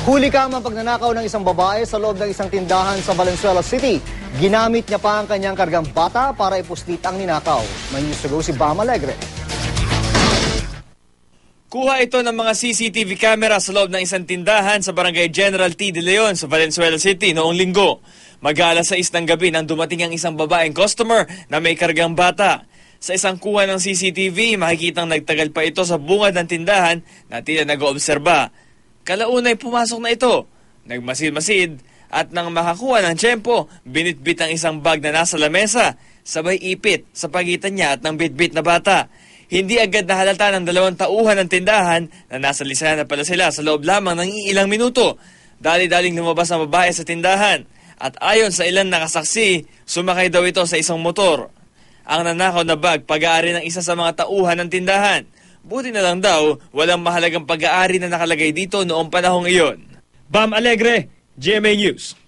Huli ka ang pagnanakaw ng isang babae sa loob ng isang tindahan sa Valenzuela City. Ginamit niya pa ang kanyang kargang bata para ipuslit ang ninakaw. May news to go si Bama Alegre. Kuha ito ng mga CCTV camera sa loob ng isang tindahan sa barangay General T. De Leon sa Valenzuela City noong linggo. Magala sa isang gabi nang dumating ang isang babaeng customer na may kargang bata. Sa isang kuha ng CCTV, makikitang nagtagal pa ito sa bungad ng tindahan na tila nag-oobserba. Kalaunay pumasok na ito. Nagmasid-masid at nang makakuha ng tiyempo, binitbit ang isang bag na nasa lamesa. Sabay ipit sa pagitan niya at ng bitbit na bata. Hindi agad nahalata ng dalawang tauhan ng tindahan na nasa lisahan na pala sila sa loob lamang ng ilang minuto. Dali-daling lumabas ang babae sa tindahan at ayon sa ilan nakasaksi, sumakay daw ito sa isang motor. Ang nanakaw na bag, pag-aari ng isa sa mga tauhan ng tindahan. Buti na lang daw, walang mahalagang pag-aari na nakalagay dito noong panahong iyon. Bam Alegre, GMA News.